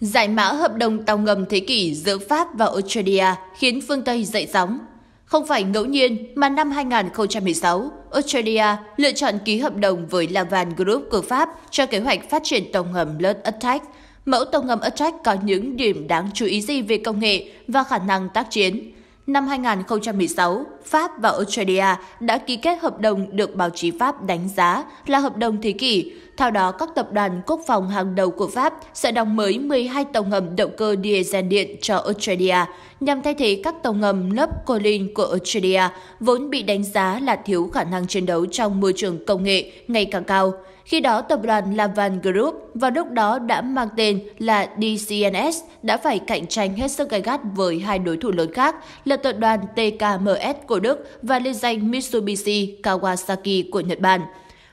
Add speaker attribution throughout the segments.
Speaker 1: Giải mã hợp đồng tàu ngầm thế kỷ giữa Pháp và Australia khiến phương Tây dậy sóng. Không phải ngẫu nhiên mà năm 2016, Australia lựa chọn ký hợp đồng với Laval Group của Pháp cho kế hoạch phát triển tàu ngầm Lord Attack. Mẫu tàu ngầm Attack có những điểm đáng chú ý gì về công nghệ và khả năng tác chiến? Năm 2016, Pháp và Australia đã ký kết hợp đồng được báo chí Pháp đánh giá là hợp đồng thế kỷ theo đó, các tập đoàn quốc phòng hàng đầu của Pháp sẽ đóng mới 12 tàu ngầm động cơ diesel điện cho Australia, nhằm thay thế các tàu ngầm lớp Collin của Australia, vốn bị đánh giá là thiếu khả năng chiến đấu trong môi trường công nghệ ngày càng cao. Khi đó, tập đoàn Lavan Group vào lúc đó đã mang tên là DCNS đã phải cạnh tranh hết sức gai gắt với hai đối thủ lớn khác là tập đoàn TKMS của Đức và liên danh Mitsubishi Kawasaki của Nhật Bản.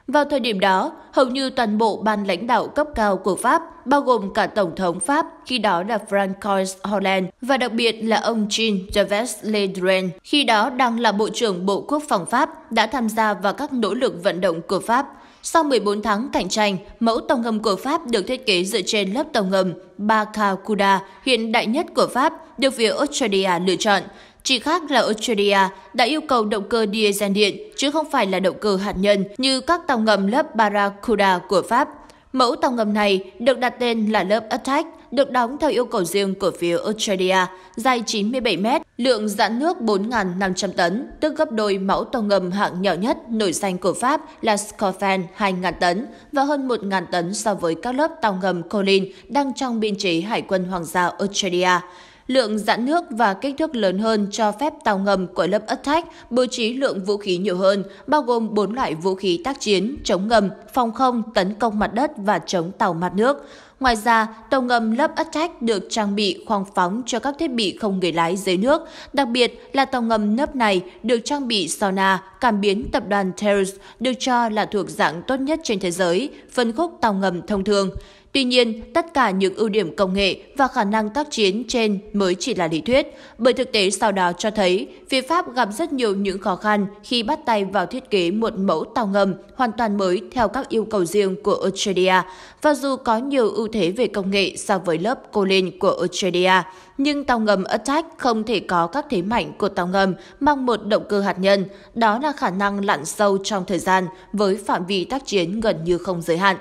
Speaker 1: Vào thời điểm đó, hầu như toàn bộ ban lãnh đạo cấp cao của Pháp, bao gồm cả Tổng thống Pháp, khi đó là Francois Hollande, và đặc biệt là ông Jean-Jacques Le Drian, khi đó đang là Bộ trưởng Bộ Quốc phòng Pháp, đã tham gia vào các nỗ lực vận động của Pháp. Sau 14 tháng cạnh tranh, mẫu tàu ngầm của Pháp được thiết kế dựa trên lớp tàu ngầm Barracuda, hiện đại nhất của Pháp, được phía Australia lựa chọn. Chỉ khác là Australia đã yêu cầu động cơ diesel điện chứ không phải là động cơ hạt nhân như các tàu ngầm lớp Barracuda của Pháp. Mẫu tàu ngầm này được đặt tên là lớp Attack, được đóng theo yêu cầu riêng của phía Australia, dài 97 mét, lượng giãn nước 4.500 tấn, tức gấp đôi mẫu tàu ngầm hạng nhỏ nhất nổi danh của Pháp là Scorpion 2.000 tấn và hơn 1.000 tấn so với các lớp tàu ngầm Colin đang trong biên chế Hải quân Hoàng gia Australia lượng giãn nước và kích thước lớn hơn cho phép tàu ngầm của lớp attack bố trí lượng vũ khí nhiều hơn, bao gồm 4 loại vũ khí tác chiến, chống ngầm, phòng không, tấn công mặt đất và chống tàu mặt nước. Ngoài ra, tàu ngầm lớp Attack được trang bị khoang phóng cho các thiết bị không người lái dưới nước, đặc biệt là tàu ngầm lớp này được trang bị sauna, cảm biến tập đoàn Teres được cho là thuộc dạng tốt nhất trên thế giới, phân khúc tàu ngầm thông thường. Tuy nhiên, tất cả những ưu điểm công nghệ và khả năng tác chiến trên mới chỉ là lý thuyết, bởi thực tế sau đó cho thấy phía Pháp gặp rất nhiều những khó khăn khi bắt tay vào thiết kế một mẫu tàu ngầm hoàn toàn mới theo các yêu cầu riêng của Australia. Và dù có nhiều ưu thế về công nghệ so với lớp Colin của Australia, nhưng tàu ngầm Attack không thể có các thế mạnh của tàu ngầm mang một động cơ hạt nhân, đó là khả năng lặn sâu trong thời gian với phạm vi tác chiến gần như không giới hạn.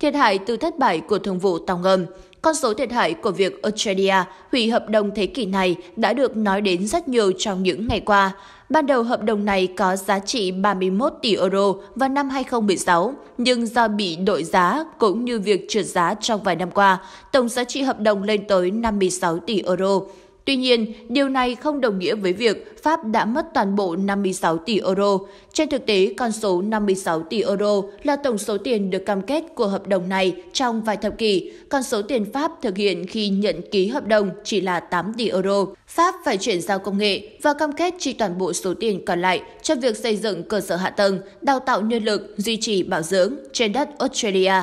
Speaker 1: Thiệt hại từ thất bại của thương vụ tàu ngầm con số thiệt hại của việc Australia hủy hợp đồng thế kỷ này đã được nói đến rất nhiều trong những ngày qua. Ban đầu hợp đồng này có giá trị 31 tỷ euro vào năm 2016, nhưng do bị đội giá cũng như việc trượt giá trong vài năm qua, tổng giá trị hợp đồng lên tới 56 tỷ euro. Tuy nhiên, điều này không đồng nghĩa với việc Pháp đã mất toàn bộ 56 tỷ euro. Trên thực tế, con số 56 tỷ euro là tổng số tiền được cam kết của hợp đồng này trong vài thập kỷ, còn số tiền Pháp thực hiện khi nhận ký hợp đồng chỉ là 8 tỷ euro. Pháp phải chuyển giao công nghệ và cam kết chi toàn bộ số tiền còn lại cho việc xây dựng cơ sở hạ tầng, đào tạo nhân lực, duy trì bảo dưỡng trên đất Australia.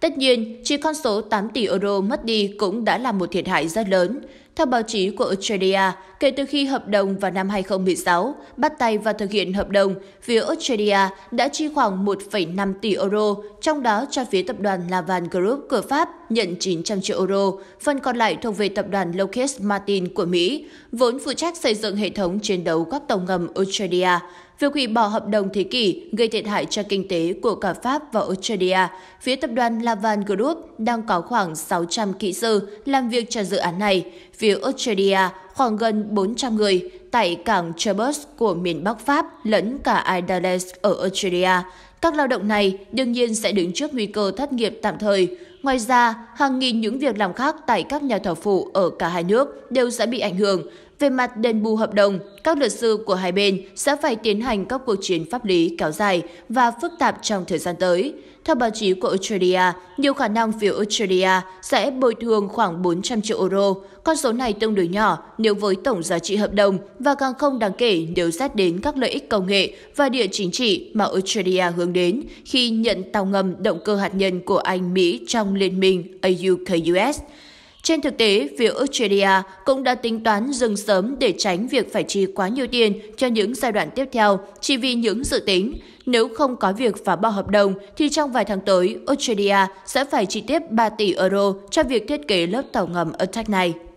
Speaker 1: Tất nhiên, chỉ con số 8 tỷ euro mất đi cũng đã là một thiệt hại rất lớn. Theo báo chí của Australia, kể từ khi hợp đồng vào năm 2016 bắt tay và thực hiện hợp đồng, phía Australia đã chi khoảng 1,5 tỷ euro, trong đó cho phía tập đoàn Lavan Group của Pháp nhận 900 triệu euro, phần còn lại thuộc về tập đoàn Lockheed Martin của Mỹ, vốn phụ trách xây dựng hệ thống chiến đấu các tàu ngầm Australia. Việc hủy bỏ hợp đồng thế kỷ gây thiệt hại cho kinh tế của cả Pháp và Australia. Phía tập đoàn Lavan Group đang có khoảng 600 kỹ sư làm việc cho dự án này. Phía phía Australia khoảng gần 400 người tại cảng Chambers của miền Bắc Pháp lẫn cả Idalis ở Australia. Các lao động này đương nhiên sẽ đứng trước nguy cơ thất nghiệp tạm thời. Ngoài ra, hàng nghìn những việc làm khác tại các nhà thầu phụ ở cả hai nước đều sẽ bị ảnh hưởng, về mặt đền bù hợp đồng, các luật sư của hai bên sẽ phải tiến hành các cuộc chiến pháp lý kéo dài và phức tạp trong thời gian tới. Theo báo chí của Australia, nhiều khả năng phía Australia sẽ bồi thường khoảng 400 triệu euro. Con số này tương đối nhỏ nếu với tổng giá trị hợp đồng và càng không đáng kể nếu xét đến các lợi ích công nghệ và địa chính trị mà Australia hướng đến khi nhận tàu ngầm động cơ hạt nhân của Anh Mỹ trong liên minh AUKUS. Trên thực tế, phía Australia cũng đã tính toán dừng sớm để tránh việc phải chi quá nhiều tiền cho những giai đoạn tiếp theo chỉ vì những dự tính. Nếu không có việc phá bỏ hợp đồng, thì trong vài tháng tới, Australia sẽ phải chi tiếp 3 tỷ euro cho việc thiết kế lớp tàu ngầm Attack này.